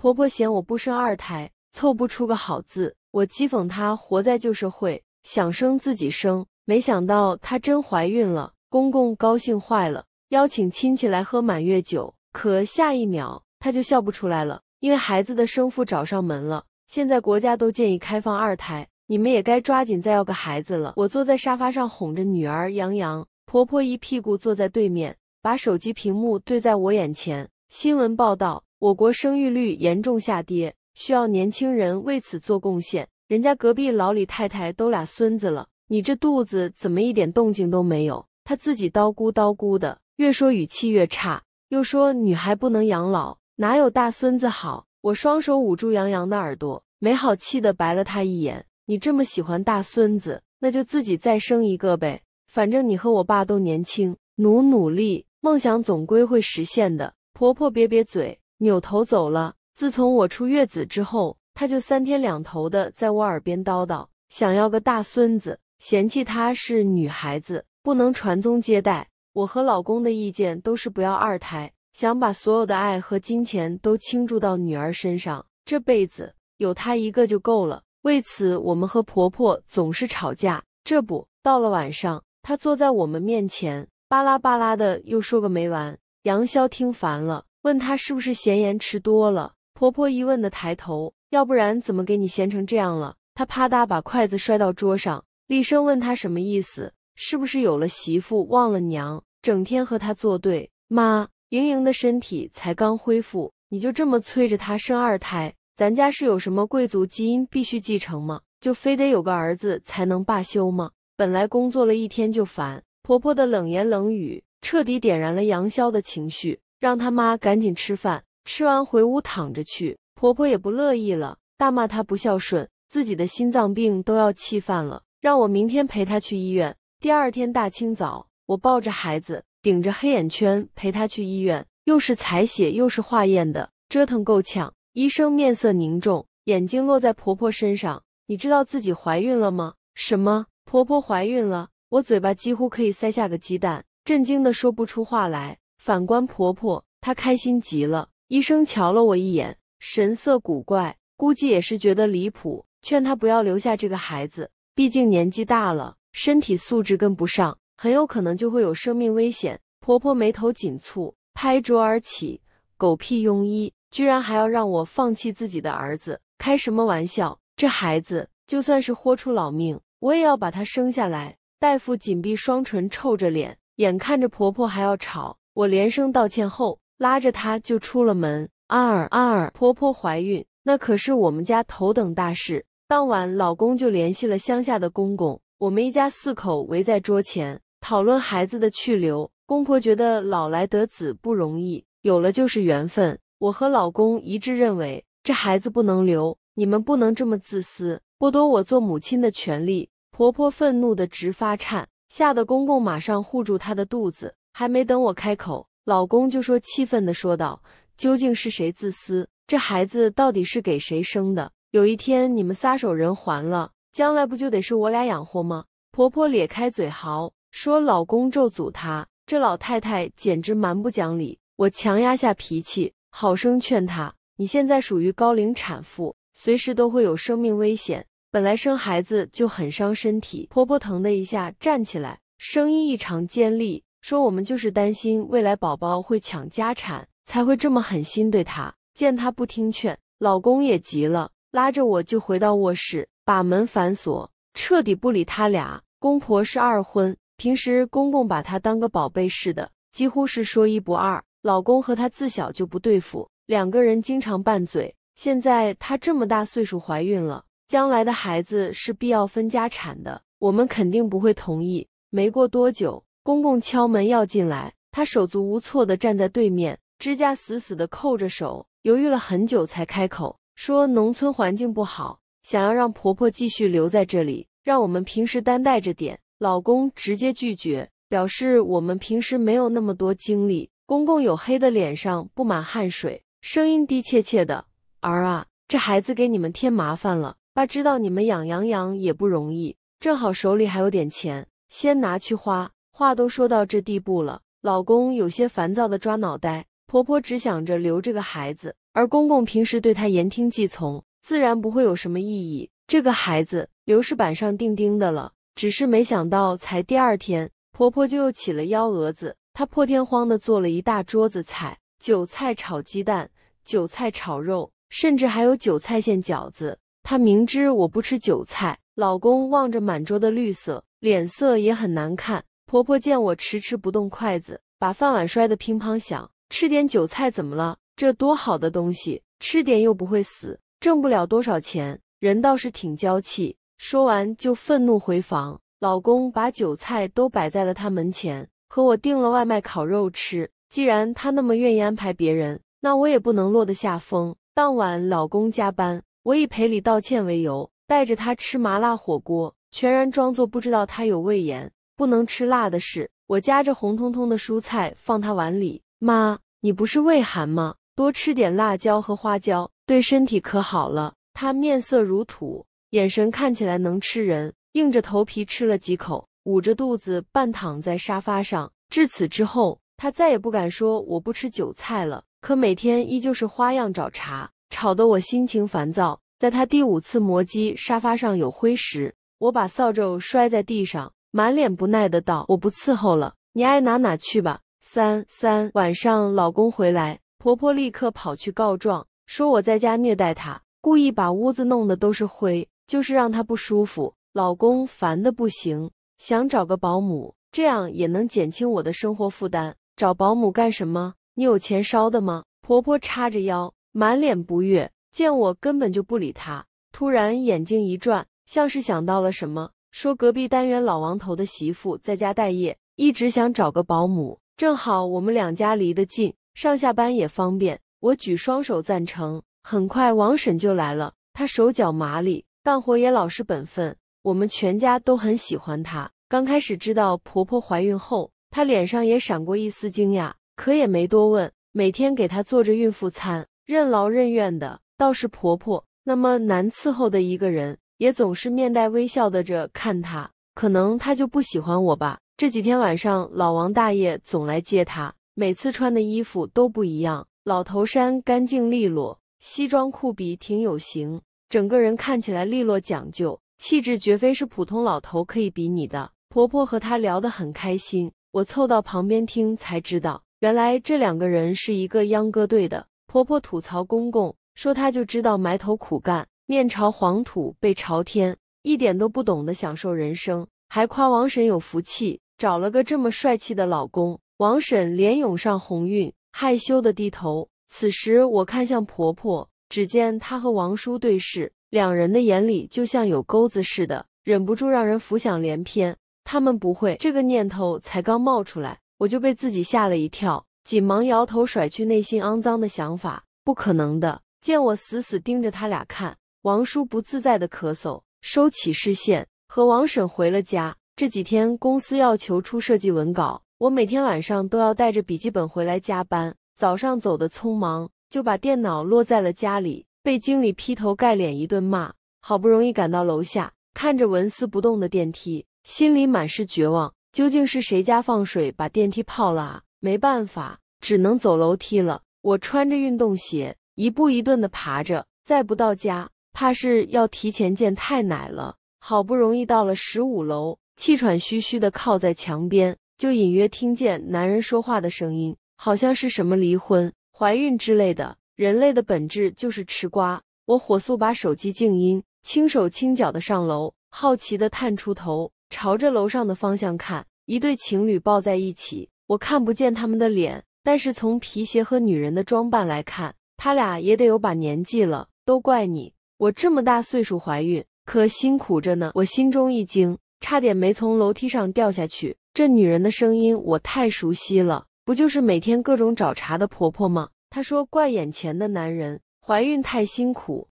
婆婆嫌我不生二胎，凑不出个好字，我讥讽她活在旧社会，想生自己生。没想到她真怀孕了，公公高兴坏了，邀请亲戚来喝满月酒。可下一秒她就笑不出来了，因为孩子的生父找上门了。现在国家都建议开放二胎，你们也该抓紧再要个孩子了。我坐在沙发上哄着女儿杨洋，婆婆一屁股坐在对面，把手机屏幕对在我眼前，新闻报道。我国生育率严重下跌，需要年轻人为此做贡献。人家隔壁老李太太都俩孙子了，你这肚子怎么一点动静都没有？她自己叨咕叨咕的，越说语气越差，又说女孩不能养老，哪有大孙子好？我双手捂住杨洋的耳朵，没好气的白了他一眼：“你这么喜欢大孙子，那就自己再生一个呗。反正你和我爸都年轻，努努力，梦想总归会实现的。”婆婆瘪瘪嘴。扭头走了。自从我出月子之后，他就三天两头的在我耳边叨叨，想要个大孙子，嫌弃她是女孩子不能传宗接代。我和老公的意见都是不要二胎，想把所有的爱和金钱都倾注到女儿身上，这辈子有她一个就够了。为此，我们和婆婆总是吵架。这不，到了晚上，她坐在我们面前，巴拉巴拉的又说个没完。杨潇听烦了。问她是不是咸盐吃多了？婆婆疑问的抬头，要不然怎么给你咸成这样了？她啪嗒把筷子摔到桌上，厉声问她什么意思？是不是有了媳妇忘了娘，整天和她作对？妈，莹莹的身体才刚恢复，你就这么催着她生二胎？咱家是有什么贵族基因必须继承吗？就非得有个儿子才能罢休吗？本来工作了一天就烦，婆婆的冷言冷语彻底点燃了杨潇的情绪。让他妈赶紧吃饭，吃完回屋躺着去。婆婆也不乐意了，大骂她不孝顺，自己的心脏病都要气犯了。让我明天陪她去医院。第二天大清早，我抱着孩子，顶着黑眼圈陪她去医院，又是采血，又是化验的，折腾够呛。医生面色凝重，眼睛落在婆婆身上。你知道自己怀孕了吗？什么？婆婆怀孕了？我嘴巴几乎可以塞下个鸡蛋，震惊的说不出话来。反观婆婆，她开心极了。医生瞧了我一眼，神色古怪，估计也是觉得离谱，劝她不要留下这个孩子，毕竟年纪大了，身体素质跟不上，很有可能就会有生命危险。婆婆眉头紧蹙，拍桌而起：“狗屁庸医，居然还要让我放弃自己的儿子，开什么玩笑？这孩子就算是豁出老命，我也要把他生下来。”大夫紧闭双唇，臭着脸，眼看着婆婆还要吵。我连声道歉后，拉着她就出了门。阿儿，阿儿，婆婆怀孕，那可是我们家头等大事。当晚，老公就联系了乡下的公公。我们一家四口围在桌前讨论孩子的去留。公婆觉得老来得子不容易，有了就是缘分。我和老公一致认为这孩子不能留，你们不能这么自私，剥夺我做母亲的权利。婆婆愤怒的直发颤，吓得公公马上护住她的肚子。还没等我开口，老公就说气愤地说道：“究竟是谁自私？这孩子到底是给谁生的？有一天你们撒手人寰了，将来不就得是我俩养活吗？”婆婆咧开嘴嚎，说：“老公咒诅她，这老太太简直蛮不讲理。”我强压下脾气，好生劝她：“你现在属于高龄产妇，随时都会有生命危险。本来生孩子就很伤身体。”婆婆疼的一下站起来，声音异常尖利。说我们就是担心未来宝宝会抢家产，才会这么狠心对他。见他不听劝，老公也急了，拉着我就回到卧室，把门反锁，彻底不理他俩。公婆是二婚，平时公公把她当个宝贝似的，几乎是说一不二。老公和她自小就不对付，两个人经常拌嘴。现在她这么大岁数怀孕了，将来的孩子是必要分家产的，我们肯定不会同意。没过多久。公公敲门要进来，他手足无措地站在对面，指甲死死地扣着手，犹豫了很久才开口说：“农村环境不好，想要让婆婆继续留在这里，让我们平时担待着点。”老公直接拒绝，表示我们平时没有那么多精力。公公黝黑的脸上布满汗水，声音低怯怯的：“儿啊，这孩子给你们添麻烦了。爸知道你们养羊养也不容易，正好手里还有点钱，先拿去花。”话都说到这地步了，老公有些烦躁的抓脑袋。婆婆只想着留这个孩子，而公公平时对她言听计从，自然不会有什么异议。这个孩子留是板上钉钉的了，只是没想到才第二天，婆婆就又起了幺蛾子。她破天荒的做了一大桌子菜，韭菜炒鸡蛋、韭菜炒肉，甚至还有韭菜馅饺子。她明知我不吃韭菜，老公望着满桌的绿色，脸色也很难看。婆婆见我迟迟不动筷子，把饭碗摔得乒乓响。吃点韭菜怎么了？这多好的东西，吃点又不会死，挣不了多少钱，人倒是挺娇气。说完就愤怒回房。老公把韭菜都摆在了他门前，和我订了外卖烤肉吃。既然他那么愿意安排别人，那我也不能落得下风。当晚老公加班，我以赔礼道歉为由，带着他吃麻辣火锅，全然装作不知道他有胃炎。不能吃辣的事，我夹着红彤彤的蔬菜放他碗里。妈，你不是胃寒吗？多吃点辣椒和花椒，对身体可好了。他面色如土，眼神看起来能吃人，硬着头皮吃了几口，捂着肚子半躺在沙发上。至此之后，他再也不敢说我不吃韭菜了。可每天依旧是花样找茬，吵得我心情烦躁。在他第五次磨叽沙发上有灰时，我把扫帚摔在地上。满脸不耐的道：“我不伺候了，你爱哪哪去吧。”三三晚上，老公回来，婆婆立刻跑去告状，说我在家虐待他，故意把屋子弄得都是灰，就是让他不舒服。老公烦的不行，想找个保姆，这样也能减轻我的生活负担。找保姆干什么？你有钱烧的吗？婆婆叉着腰，满脸不悦，见我根本就不理她，突然眼睛一转，像是想到了什么。说隔壁单元老王头的媳妇在家待业，一直想找个保姆。正好我们两家离得近，上下班也方便。我举双手赞成。很快，王婶就来了，她手脚麻利，干活也老实本分，我们全家都很喜欢她。刚开始知道婆婆怀孕后，她脸上也闪过一丝惊讶，可也没多问，每天给她做着孕妇餐，任劳任怨的。倒是婆婆，那么难伺候的一个人。也总是面带微笑的着看他，可能他就不喜欢我吧。这几天晚上，老王大爷总来接他，每次穿的衣服都不一样，老头衫干净利落，西装裤笔挺有型，整个人看起来利落讲究，气质绝非是普通老头可以比拟的。婆婆和他聊得很开心，我凑到旁边听，才知道原来这两个人是一个秧歌队的。婆婆吐槽公公，说他就知道埋头苦干。面朝黄土背朝天，一点都不懂得享受人生，还夸王婶有福气，找了个这么帅气的老公。王婶脸涌上红晕，害羞的低头。此时我看向婆婆，只见她和王叔对视，两人的眼里就像有钩子似的，忍不住让人浮想联翩。他们不会这个念头才刚冒出来，我就被自己吓了一跳，紧忙摇头甩去内心肮脏的想法，不可能的。见我死死盯着他俩看。王叔不自在的咳嗽，收起视线，和王婶回了家。这几天公司要求出设计文稿，我每天晚上都要带着笔记本回来加班。早上走的匆忙，就把电脑落在了家里，被经理劈头盖脸一顿骂。好不容易赶到楼下，看着纹丝不动的电梯，心里满是绝望。究竟是谁家放水把电梯泡了啊？没办法，只能走楼梯了。我穿着运动鞋，一步一顿的爬着，再不到家。怕是要提前见太奶了。好不容易到了十五楼，气喘吁吁的靠在墙边，就隐约听见男人说话的声音，好像是什么离婚、怀孕之类的。人类的本质就是吃瓜。我火速把手机静音，轻手轻脚的上楼，好奇的探出头，朝着楼上的方向看。一对情侣抱在一起，我看不见他们的脸，但是从皮鞋和女人的装扮来看，他俩也得有把年纪了。都怪你！我这么大岁数怀孕，可辛苦着呢。我心中一惊，差点没从楼梯上掉下去。这女人的声音我太熟悉了，不就是每天各种找茬的婆婆吗？她说：“怪眼前的男人怀孕太辛苦。”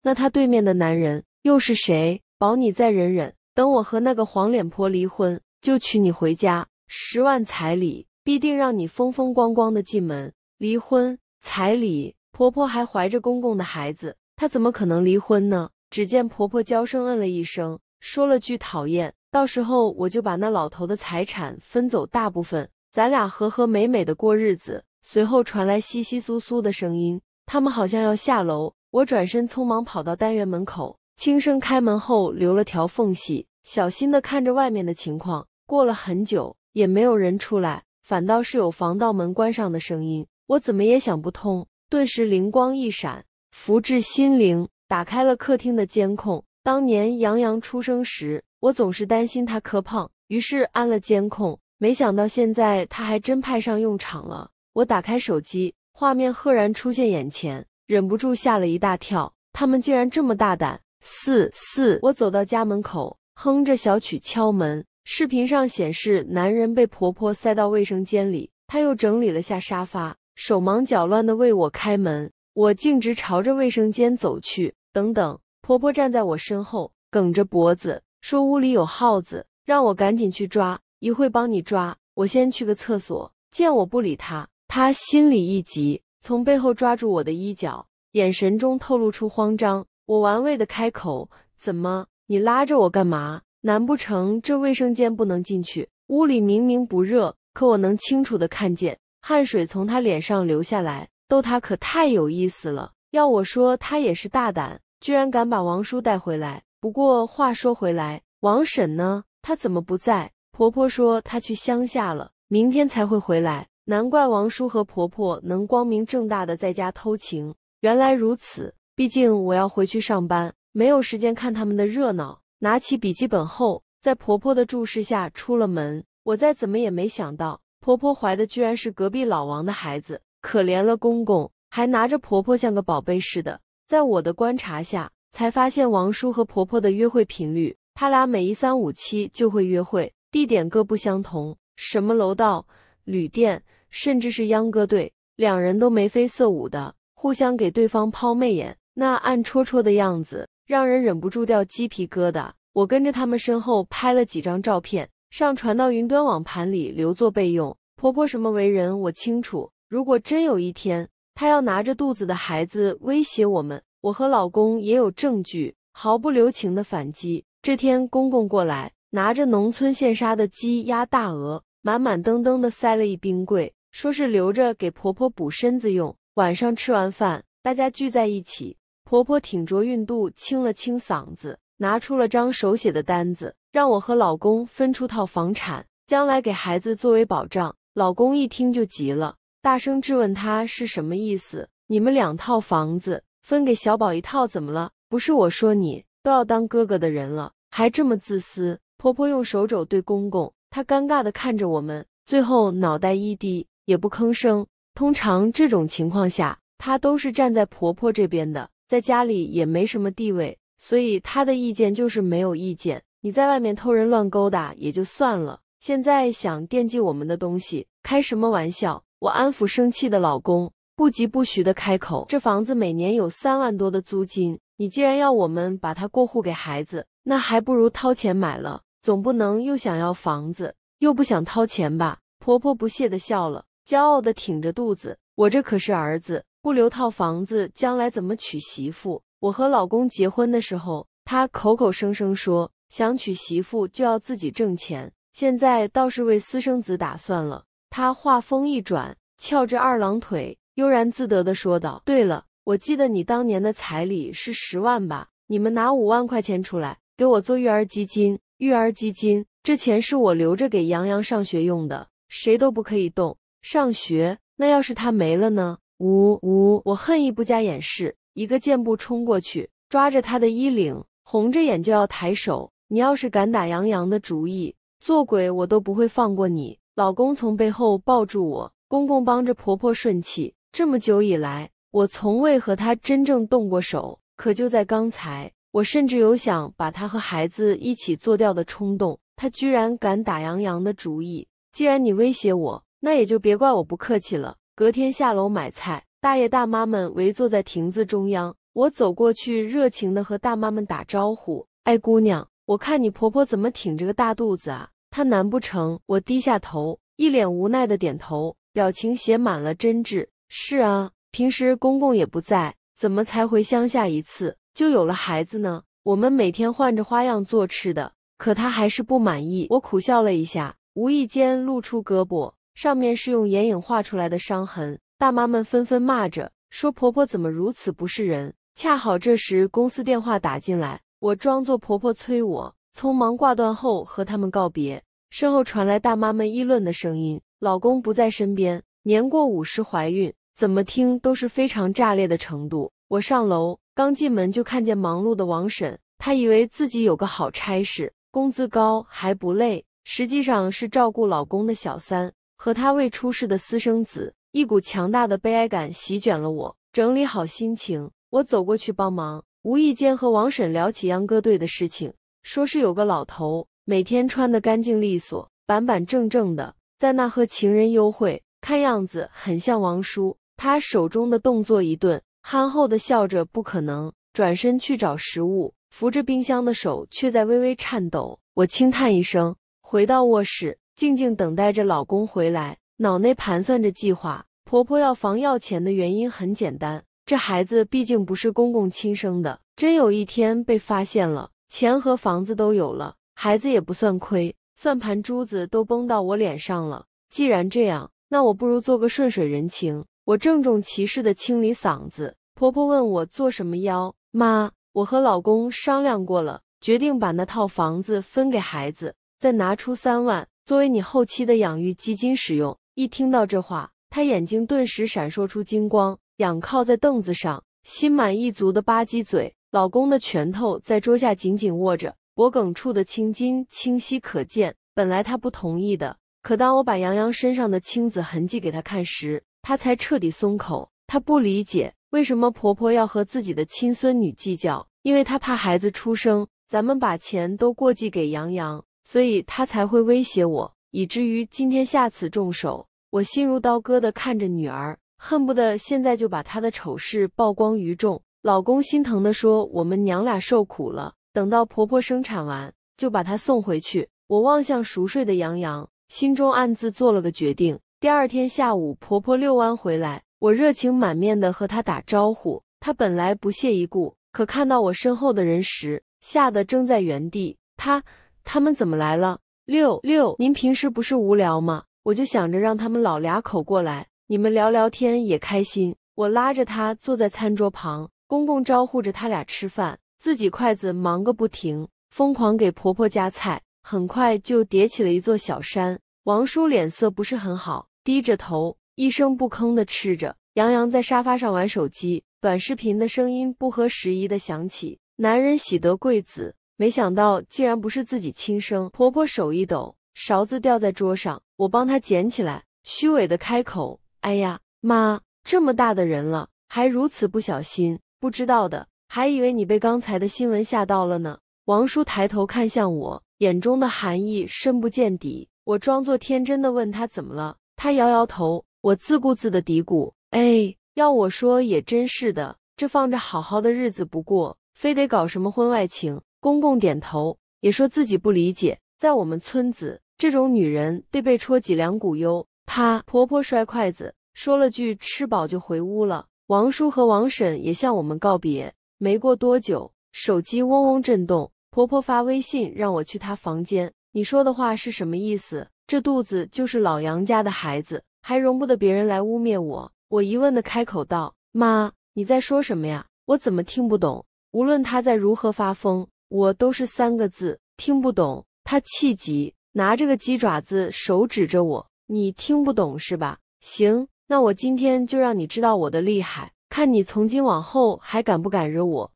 那她对面的男人又是谁？保你再忍忍，等我和那个黄脸婆离婚，就娶你回家，十万彩礼必定让你风风光光的进门。离婚。彩礼，婆婆还怀着公公的孩子，她怎么可能离婚呢？只见婆婆娇声嗯了一声，说了句“讨厌”，到时候我就把那老头的财产分走大部分，咱俩和和美美的过日子。随后传来窸窸窣窣的声音，他们好像要下楼。我转身匆忙跑到单元门口，轻声开门后留了条缝隙，小心的看着外面的情况。过了很久，也没有人出来，反倒是有防盗门关上的声音。我怎么也想不通，顿时灵光一闪，福至心灵，打开了客厅的监控。当年杨洋出生时，我总是担心他磕碰，于是安了监控。没想到现在他还真派上用场了。我打开手机，画面赫然出现眼前，忍不住吓了一大跳。他们竟然这么大胆！四四，我走到家门口，哼着小曲敲门。视频上显示，男人被婆婆塞到卫生间里。他又整理了下沙发。手忙脚乱地为我开门，我径直朝着卫生间走去。等等，婆婆站在我身后，梗着脖子说：“屋里有耗子，让我赶紧去抓，一会帮你抓。”我先去个厕所。见我不理她，她心里一急，从背后抓住我的衣角，眼神中透露出慌张。我玩味的开口：“怎么？你拉着我干嘛？难不成这卫生间不能进去？屋里明明不热，可我能清楚的看见。”汗水从他脸上流下来，逗他可太有意思了。要我说，他也是大胆，居然敢把王叔带回来。不过话说回来，王婶呢？她怎么不在？婆婆说她去乡下了，明天才会回来。难怪王叔和婆婆能光明正大的在家偷情，原来如此。毕竟我要回去上班，没有时间看他们的热闹。拿起笔记本后，在婆婆的注视下出了门。我再怎么也没想到。婆婆怀的居然是隔壁老王的孩子，可怜了公公，还拿着婆婆像个宝贝似的。在我的观察下，才发现王叔和婆婆的约会频率，他俩每一三五七就会约会，地点各不相同，什么楼道、旅店，甚至是秧歌队，两人都眉飞色舞的，互相给对方抛媚眼，那暗戳戳的样子让人忍不住掉鸡皮疙瘩。我跟着他们身后拍了几张照片。上传到云端网盘里留作备用。婆婆什么为人我清楚。如果真有一天她要拿着肚子的孩子威胁我们，我和老公也有证据，毫不留情的反击。这天公公过来，拿着农村现杀的鸡、鸭、大鹅，满满登登的塞了一冰柜，说是留着给婆婆补身子用。晚上吃完饭，大家聚在一起，婆婆挺着孕肚，清了清嗓子，拿出了张手写的单子。让我和老公分出套房产，将来给孩子作为保障。老公一听就急了，大声质问他是什么意思？你们两套房子分给小宝一套，怎么了？不是我说你，都要当哥哥的人了，还这么自私。婆婆用手肘对公公，她尴尬的看着我们，最后脑袋一低，也不吭声。通常这种情况下，她都是站在婆婆这边的，在家里也没什么地位，所以她的意见就是没有意见。你在外面偷人乱勾搭也就算了，现在想惦记我们的东西，开什么玩笑？我安抚生气的老公，不疾不徐的开口：“这房子每年有三万多的租金，你既然要我们把它过户给孩子，那还不如掏钱买了，总不能又想要房子又不想掏钱吧？”婆婆不屑的笑了，骄傲的挺着肚子：“我这可是儿子，不留套房子，将来怎么娶媳妇？我和老公结婚的时候，他口口声声说。”想娶媳妇就要自己挣钱，现在倒是为私生子打算了。他话锋一转，翘着二郎腿，悠然自得地说道：“对了，我记得你当年的彩礼是十万吧？你们拿五万块钱出来，给我做育儿基金。育儿基金，这钱是我留着给杨洋上学用的，谁都不可以动。上学？那要是他没了呢？”呜呜！我恨意不加掩饰，一个箭步冲过去，抓着他的衣领，红着眼就要抬手。你要是敢打杨洋的主意，做鬼我都不会放过你。老公从背后抱住我，公公帮着婆婆顺气。这么久以来，我从未和他真正动过手，可就在刚才，我甚至有想把他和孩子一起做掉的冲动。他居然敢打杨洋的主意！既然你威胁我，那也就别怪我不客气了。隔天下楼买菜，大爷大妈们围坐在亭子中央，我走过去，热情地和大妈们打招呼。哎，姑娘。我看你婆婆怎么挺着个大肚子啊？她难不成……我低下头，一脸无奈的点头，表情写满了真挚。是啊，平时公公也不在，怎么才回乡下一次就有了孩子呢？我们每天换着花样做吃的，可她还是不满意。我苦笑了一下，无意间露出胳膊，上面是用眼影画出来的伤痕。大妈们纷纷骂着，说婆婆怎么如此不是人。恰好这时公司电话打进来。我装作婆婆催我，匆忙挂断后和他们告别。身后传来大妈们议论的声音：“老公不在身边，年过五十怀孕，怎么听都是非常炸裂的程度。”我上楼，刚进门就看见忙碌的王婶。她以为自己有个好差事，工资高还不累，实际上是照顾老公的小三和她未出世的私生子。一股强大的悲哀感席卷了我。整理好心情，我走过去帮忙。无意间和王婶聊起秧歌队的事情，说是有个老头每天穿得干净利索、板板正正的，在那和情人幽会，看样子很像王叔。他手中的动作一顿，憨厚的笑着：“不可能。”转身去找食物，扶着冰箱的手却在微微颤抖。我轻叹一声，回到卧室，静静等待着老公回来，脑内盘算着计划。婆婆要房要钱的原因很简单。这孩子毕竟不是公公亲生的，真有一天被发现了，钱和房子都有了，孩子也不算亏。算盘珠子都崩到我脸上了。既然这样，那我不如做个顺水人情。我郑重其事的清理嗓子。婆婆问我做什么妖，妈，我和老公商量过了，决定把那套房子分给孩子，再拿出三万作为你后期的养育基金使用。一听到这话，她眼睛顿时闪烁出金光。仰靠在凳子上，心满意足的吧唧嘴。老公的拳头在桌下紧紧握着，脖梗处的青筋清晰可见。本来他不同意的，可当我把杨洋身上的青紫痕迹给他看时，他才彻底松口。他不理解为什么婆婆要和自己的亲孙女计较，因为她怕孩子出生，咱们把钱都过继给杨洋，所以他才会威胁我，以至于今天下此重手。我心如刀割的看着女儿。恨不得现在就把她的丑事曝光于众。老公心疼地说：“我们娘俩受苦了，等到婆婆生产完，就把她送回去。”我望向熟睡的杨洋，心中暗自做了个决定。第二天下午，婆婆遛弯回来，我热情满面的和她打招呼。她本来不屑一顾，可看到我身后的人时，吓得怔在原地。她他们怎么来了？六六，您平时不是无聊吗？我就想着让他们老俩口过来。你们聊聊天也开心。我拉着他坐在餐桌旁，公公招呼着他俩吃饭，自己筷子忙个不停，疯狂给婆婆夹菜，很快就叠起了一座小山。王叔脸色不是很好，低着头，一声不吭的吃着。杨洋在沙发上玩手机，短视频的声音不合时宜的响起。男人喜得贵子，没想到竟然不是自己亲生。婆婆手一抖，勺子掉在桌上，我帮她捡起来，虚伪的开口。哎呀，妈，这么大的人了，还如此不小心，不知道的还以为你被刚才的新闻吓到了呢。王叔抬头看向我，眼中的寒意深不见底。我装作天真的问他怎么了，他摇摇头。我自顾自的嘀咕：“哎，要我说也真是的，这放着好好的日子不过，非得搞什么婚外情。”公公点头，也说自己不理解，在我们村子，这种女人得被戳脊梁骨幽。啪！婆婆摔筷子，说了句“吃饱就回屋了”。王叔和王婶也向我们告别。没过多久，手机嗡嗡震动，婆婆发微信让我去她房间。你说的话是什么意思？这肚子就是老杨家的孩子，还容不得别人来污蔑我！我疑问的开口道：“妈，你在说什么呀？我怎么听不懂？”无论她在如何发疯，我都是三个字：听不懂。她气急，拿着个鸡爪子手指着我。你听不懂是吧？行，那我今天就让你知道我的厉害，看你从今往后还敢不敢惹我！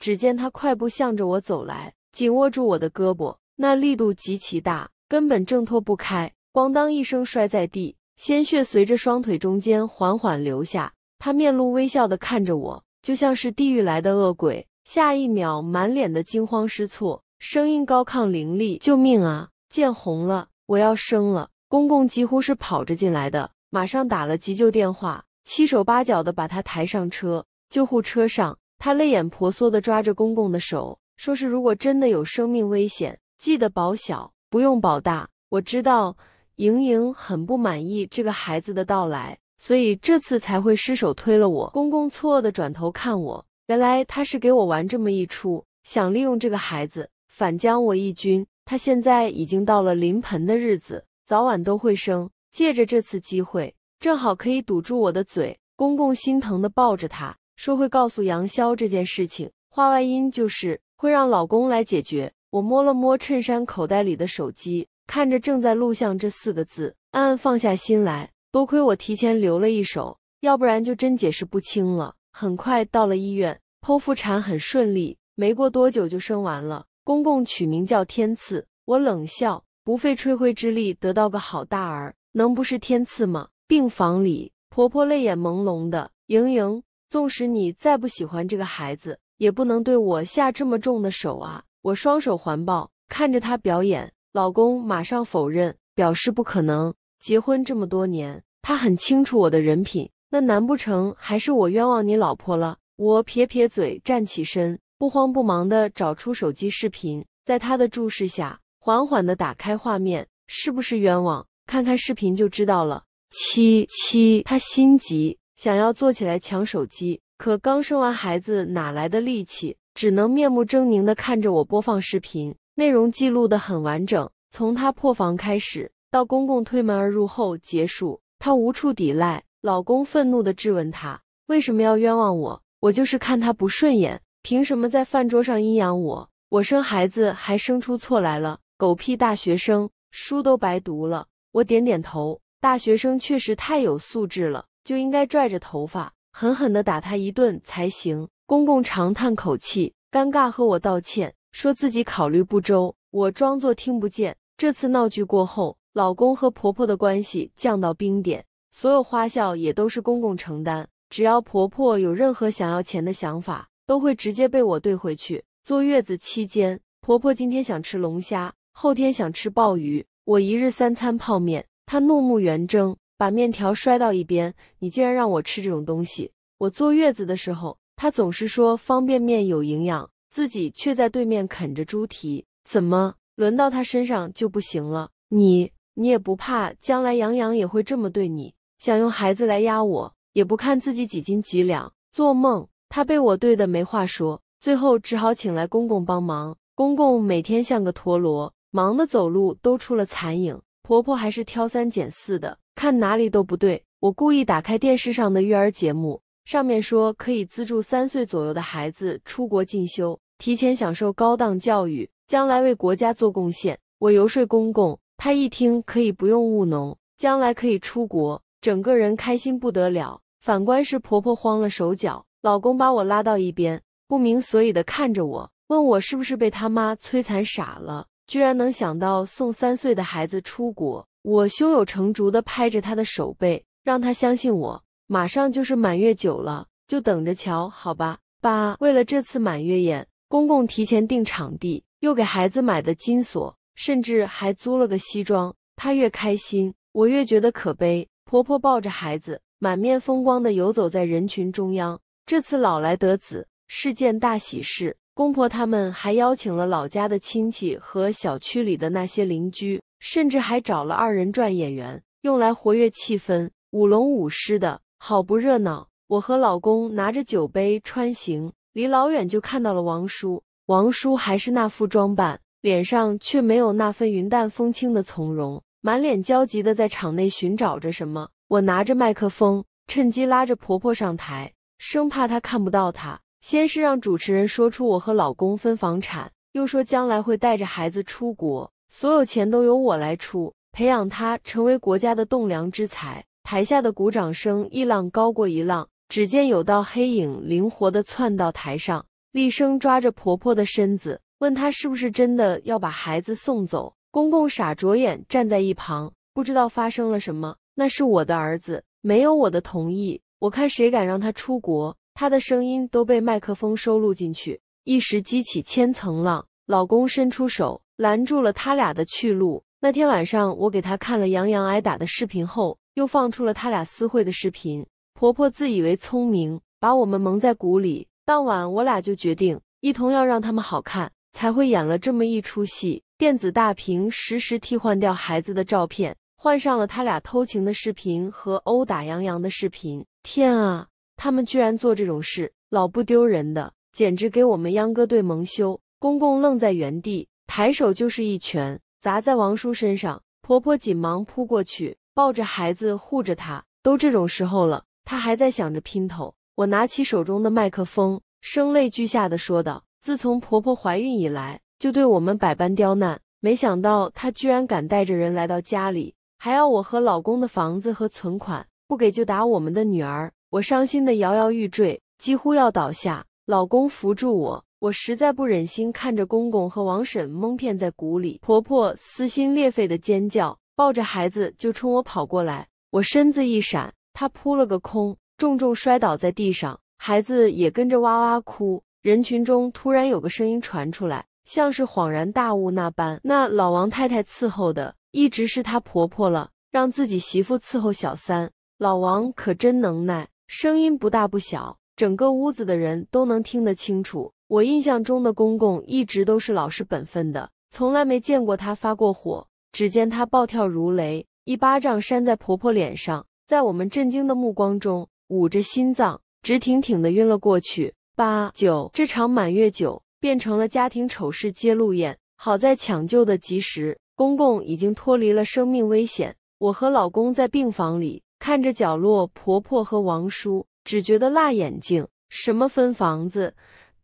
只见他快步向着我走来，紧握住我的胳膊，那力度极其大，根本挣脱不开，咣当一声摔在地，鲜血随着双腿中间缓缓流下。他面露微笑的看着我，就像是地狱来的恶鬼。下一秒，满脸的惊慌失措，声音高亢凌厉：“救命啊！”见红了，我要生了！公公几乎是跑着进来的，马上打了急救电话，七手八脚的把她抬上车。救护车上，她泪眼婆娑的抓着公公的手，说是如果真的有生命危险，记得保小，不用保大。我知道，莹莹很不满意这个孩子的到来，所以这次才会失手推了我。公公错愕的转头看我，原来他是给我玩这么一出，想利用这个孩子反将我一军。她现在已经到了临盆的日子，早晚都会生。借着这次机会，正好可以堵住我的嘴。公公心疼的抱着她说：“会告诉杨潇这件事情。”话外音就是会让老公来解决。我摸了摸衬衫口袋里的手机，看着正在录像这四个字，暗暗放下心来。多亏我提前留了一手，要不然就真解释不清了。很快到了医院，剖腹产很顺利，没过多久就生完了。公公取名叫天赐，我冷笑，不费吹灰之力得到个好大儿，能不是天赐吗？病房里，婆婆泪眼朦胧的，盈盈，纵使你再不喜欢这个孩子，也不能对我下这么重的手啊！我双手环抱，看着他表演，老公马上否认，表示不可能。结婚这么多年，他很清楚我的人品，那难不成还是我冤枉你老婆了？我撇撇嘴，站起身。不慌不忙的找出手机视频，在他的注视下，缓缓的打开画面，是不是冤枉？看看视频就知道了。七七，他心急，想要坐起来抢手机，可刚生完孩子哪来的力气？只能面目狰狞的看着我播放视频，内容记录的很完整，从他破防开始，到公公推门而入后结束，他无处抵赖。老公愤怒的质问他，为什么要冤枉我？我就是看他不顺眼。凭什么在饭桌上阴阳我？我生孩子还生出错来了，狗屁大学生，书都白读了！我点点头，大学生确实太有素质了，就应该拽着头发狠狠地打他一顿才行。公公长叹口气，尴尬和我道歉，说自己考虑不周。我装作听不见。这次闹剧过后，老公和婆婆的关系降到冰点，所有花销也都是公公承担。只要婆婆有任何想要钱的想法。都会直接被我怼回去。坐月子期间，婆婆今天想吃龙虾，后天想吃鲍鱼，我一日三餐泡面。她怒目圆睁，把面条摔到一边：“你竟然让我吃这种东西！”我坐月子的时候，她总是说方便面有营养，自己却在对面啃着猪蹄。怎么轮到她身上就不行了？你你也不怕将来杨洋也会这么对你，想用孩子来压我，也不看自己几斤几两，做梦！他被我怼得没话说，最后只好请来公公帮忙。公公每天像个陀螺，忙得走路都出了残影。婆婆还是挑三拣四的，看哪里都不对。我故意打开电视上的育儿节目，上面说可以资助三岁左右的孩子出国进修，提前享受高档教育，将来为国家做贡献。我游说公公，他一听可以不用务农，将来可以出国，整个人开心不得了。反观是婆婆慌了手脚。老公把我拉到一边，不明所以的看着我，问我是不是被他妈摧残傻了，居然能想到送三岁的孩子出国。我胸有成竹的拍着他的手背，让他相信我。马上就是满月酒了，就等着瞧好吧。爸，为了这次满月宴，公公提前订场地，又给孩子买的金锁，甚至还租了个西装。他越开心，我越觉得可悲。婆婆抱着孩子，满面风光的游走在人群中央。这次老来得子是件大喜事，公婆他们还邀请了老家的亲戚和小区里的那些邻居，甚至还找了二人转演员用来活跃气氛，舞龙舞狮的好不热闹。我和老公拿着酒杯穿行，离老远就看到了王叔，王叔还是那副装扮，脸上却没有那份云淡风轻的从容，满脸焦急的在场内寻找着什么。我拿着麦克风，趁机拉着婆婆上台。生怕他看不到，他先是让主持人说出我和老公分房产，又说将来会带着孩子出国，所有钱都由我来出，培养他成为国家的栋梁之才。台下的鼓掌声一浪高过一浪，只见有道黑影灵活地窜到台上，厉声抓着婆婆的身子，问她是不是真的要把孩子送走。公公傻着眼站在一旁，不知道发生了什么。那是我的儿子，没有我的同意。我看谁敢让他出国，他的声音都被麦克风收录进去，一时激起千层浪。老公伸出手拦住了他俩的去路。那天晚上，我给他看了杨洋挨打的视频后，又放出了他俩私会的视频。婆婆自以为聪明，把我们蒙在鼓里。当晚，我俩就决定一同要让他们好看，才会演了这么一出戏。电子大屏实时替换掉孩子的照片，换上了他俩偷情的视频和殴打杨洋的视频。天啊！他们居然做这种事，老不丢人的，简直给我们秧歌队蒙羞！公公愣在原地，抬手就是一拳砸在王叔身上。婆婆紧忙扑过去，抱着孩子护着他。都这种时候了，他还在想着姘头。我拿起手中的麦克风，声泪俱下的说道：“自从婆婆怀孕以来，就对我们百般刁难。没想到她居然敢带着人来到家里，还要我和老公的房子和存款。”不给就打我们的女儿！我伤心的摇摇欲坠，几乎要倒下。老公扶住我，我实在不忍心看着公公和王婶蒙骗在鼓里。婆婆撕心裂肺的尖叫，抱着孩子就冲我跑过来。我身子一闪，她扑了个空，重重摔倒在地上，孩子也跟着哇哇哭。人群中突然有个声音传出来，像是恍然大悟那般：“那老王太太伺候的一直是她婆婆了，让自己媳妇伺候小三。”老王可真能耐，声音不大不小，整个屋子的人都能听得清楚。我印象中的公公一直都是老实本分的，从来没见过他发过火。只见他暴跳如雷，一巴掌扇在婆婆脸上，在我们震惊的目光中，捂着心脏直挺挺的晕了过去。八九，这场满月酒变成了家庭丑事揭露宴。好在抢救的及时，公公已经脱离了生命危险。我和老公在病房里。看着角落，婆婆和王叔只觉得辣眼睛。什么分房子、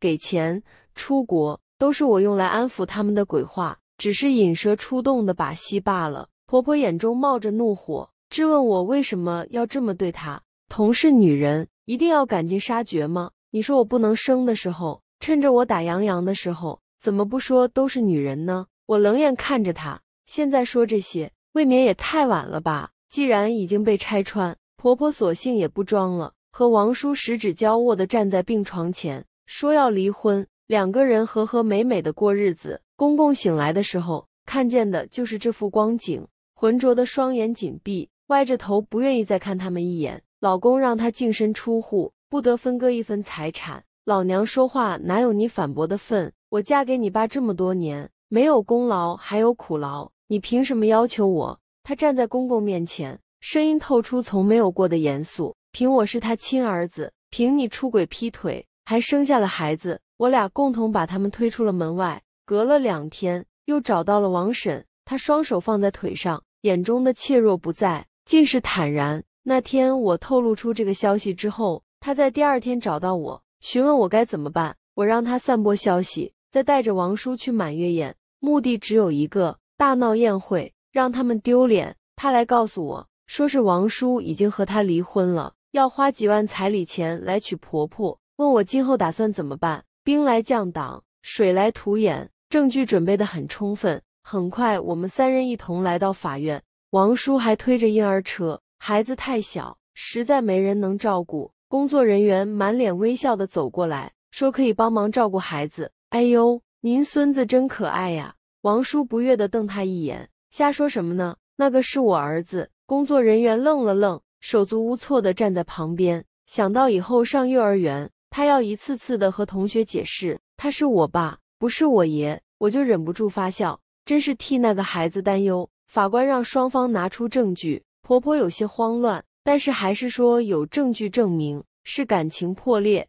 给钱、出国，都是我用来安抚他们的鬼话，只是引蛇出洞的把戏罢了。婆婆眼中冒着怒火，质问我为什么要这么对她。同是女人，一定要赶尽杀绝吗？你说我不能生的时候，趁着我打杨洋的时候，怎么不说都是女人呢？我冷眼看着她，现在说这些，未免也太晚了吧。既然已经被拆穿，婆婆索性也不装了，和王叔十指交握的站在病床前，说要离婚。两个人和和美美的过日子。公公醒来的时候，看见的就是这副光景，浑浊的双眼紧闭，歪着头，不愿意再看他们一眼。老公让他净身出户，不得分割一分财产。老娘说话哪有你反驳的份？我嫁给你爸这么多年，没有功劳还有苦劳，你凭什么要求我？他站在公公面前，声音透出从没有过的严肃。凭我是他亲儿子，凭你出轨劈腿，还生下了孩子，我俩共同把他们推出了门外。隔了两天，又找到了王婶。他双手放在腿上，眼中的怯弱不在，尽是坦然。那天我透露出这个消息之后，他在第二天找到我，询问我该怎么办。我让他散播消息，再带着王叔去满月宴，目的只有一个：大闹宴会。让他们丢脸。他来告诉我，说是王叔已经和他离婚了，要花几万彩礼钱来娶婆婆。问我今后打算怎么办？兵来将挡，水来土掩，证据准备的很充分。很快，我们三人一同来到法院。王叔还推着婴儿车，孩子太小，实在没人能照顾。工作人员满脸微笑的走过来说：“可以帮忙照顾孩子。”哎呦，您孙子真可爱呀！王叔不悦的瞪他一眼。瞎说什么呢？那个是我儿子。工作人员愣了愣，手足无措地站在旁边。想到以后上幼儿园，他要一次次地和同学解释他是我爸，不是我爷，我就忍不住发笑。真是替那个孩子担忧。法官让双方拿出证据，婆婆有些慌乱，但是还是说有证据证明是感情破裂。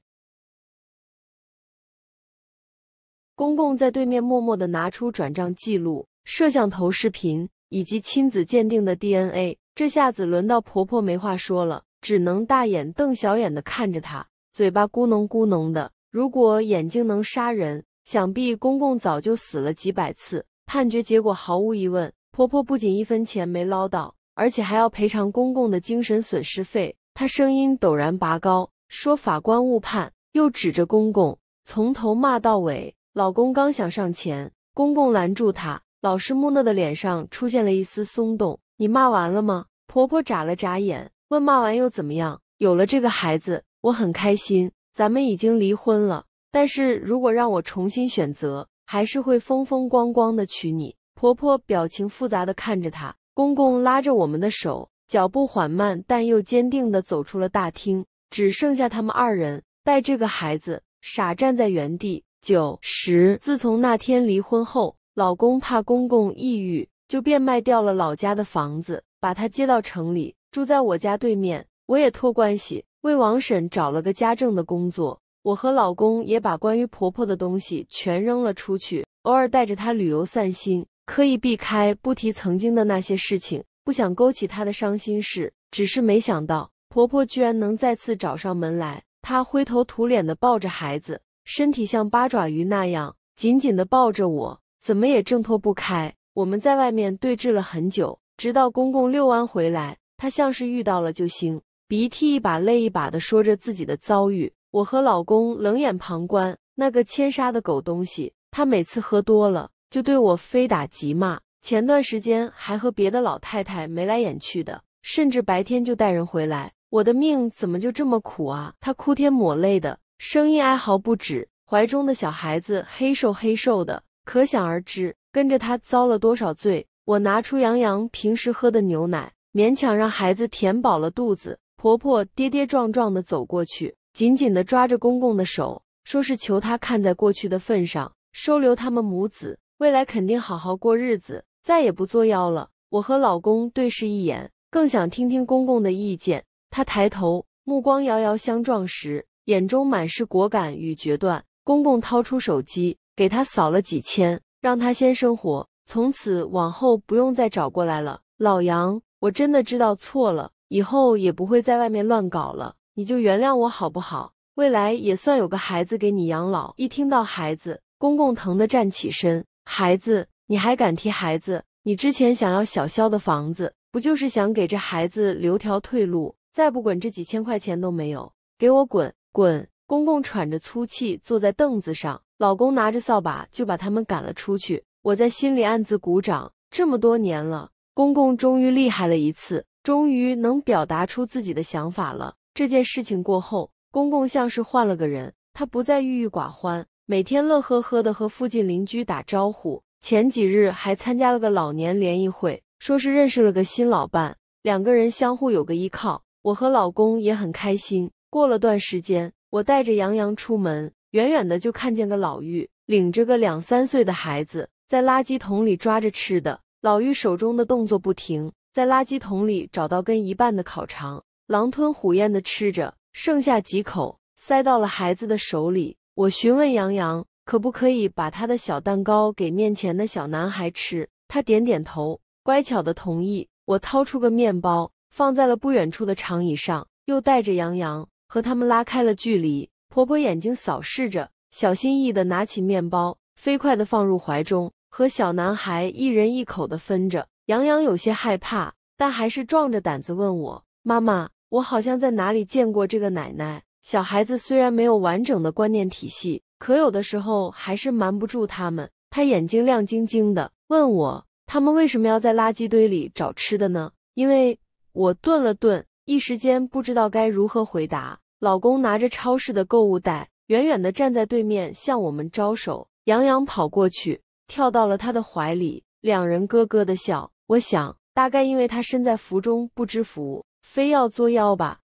公公在对面默默地拿出转账记录。摄像头视频以及亲子鉴定的 DNA，这下子轮到婆婆没话说了，只能大眼瞪小眼的看着她，嘴巴咕哝咕哝的。如果眼睛能杀人，想必公公早就死了几百次。判决结果毫无疑问，婆婆不仅一分钱没捞到，而且还要赔偿公公的精神损失费。她声音陡然拔高，说法官误判，又指着公公从头骂到尾。老公刚想上前，公公拦住他。老师木讷的脸上出现了一丝松动。你骂完了吗？婆婆眨了眨眼，问：“骂完又怎么样？有了这个孩子，我很开心。咱们已经离婚了，但是如果让我重新选择，还是会风风光光的娶你。”婆婆表情复杂的看着她，公公拉着我们的手，脚步缓慢但又坚定的走出了大厅，只剩下他们二人带这个孩子傻站在原地。九十，自从那天离婚后。老公怕公公抑郁，就变卖掉了老家的房子，把他接到城里，住在我家对面。我也托关系为王婶找了个家政的工作。我和老公也把关于婆婆的东西全扔了出去，偶尔带着她旅游散心，刻意避开不提曾经的那些事情，不想勾起她的伤心事。只是没想到婆婆居然能再次找上门来。她灰头土脸的抱着孩子，身体像八爪鱼那样紧紧的抱着我。怎么也挣脱不开，我们在外面对峙了很久，直到公公遛弯回来，他像是遇到了救星，鼻涕一把泪一把的说着自己的遭遇。我和老公冷眼旁观，那个千杀的狗东西，他每次喝多了就对我非打即骂，前段时间还和别的老太太眉来眼去的，甚至白天就带人回来。我的命怎么就这么苦啊？他哭天抹泪的声音哀嚎不止，怀中的小孩子黑瘦黑瘦的。可想而知，跟着他遭了多少罪。我拿出杨洋平时喝的牛奶，勉强让孩子填饱了肚子。婆婆跌跌撞撞的走过去，紧紧的抓着公公的手，说是求他看在过去的份上，收留他们母子，未来肯定好好过日子，再也不作妖了。我和老公对视一眼，更想听听公公的意见。他抬头，目光遥遥相撞时，眼中满是果敢与决断。公公掏出手机。给他扫了几千，让他先生活，从此往后不用再找过来了。老杨，我真的知道错了，以后也不会在外面乱搞了，你就原谅我好不好？未来也算有个孩子给你养老。一听到孩子，公公疼得站起身：“孩子，你还敢提孩子？你之前想要小肖的房子，不就是想给这孩子留条退路？再不滚，这几千块钱都没有。给我滚滚！”公公喘着粗气坐在凳子上。老公拿着扫把就把他们赶了出去。我在心里暗自鼓掌，这么多年了，公公终于厉害了一次，终于能表达出自己的想法了。这件事情过后，公公像是换了个人，他不再郁郁寡欢，每天乐呵呵的和附近邻居打招呼。前几日还参加了个老年联谊会，说是认识了个新老伴，两个人相互有个依靠。我和老公也很开心。过了段时间，我带着杨洋出门。远远的就看见个老妪领着个两三岁的孩子在垃圾桶里抓着吃的，老妪手中的动作不停，在垃圾桶里找到跟一半的烤肠，狼吞虎咽的吃着，剩下几口塞到了孩子的手里。我询问杨洋可不可以把他的小蛋糕给面前的小男孩吃，他点点头，乖巧的同意。我掏出个面包放在了不远处的长椅上，又带着杨洋和他们拉开了距离。婆婆眼睛扫视着，小心翼翼的拿起面包，飞快的放入怀中，和小男孩一人一口的分着。杨洋有些害怕，但还是壮着胆子问我：“妈妈，我好像在哪里见过这个奶奶。”小孩子虽然没有完整的观念体系，可有的时候还是瞒不住他们。他眼睛亮晶晶的问我：“他们为什么要在垃圾堆里找吃的呢？”因为我顿了顿，一时间不知道该如何回答。老公拿着超市的购物袋，远远的站在对面向我们招手。杨洋跑过去，跳到了他的怀里，两人咯咯的笑。我想，大概因为他身在福中不知福，非要作妖吧。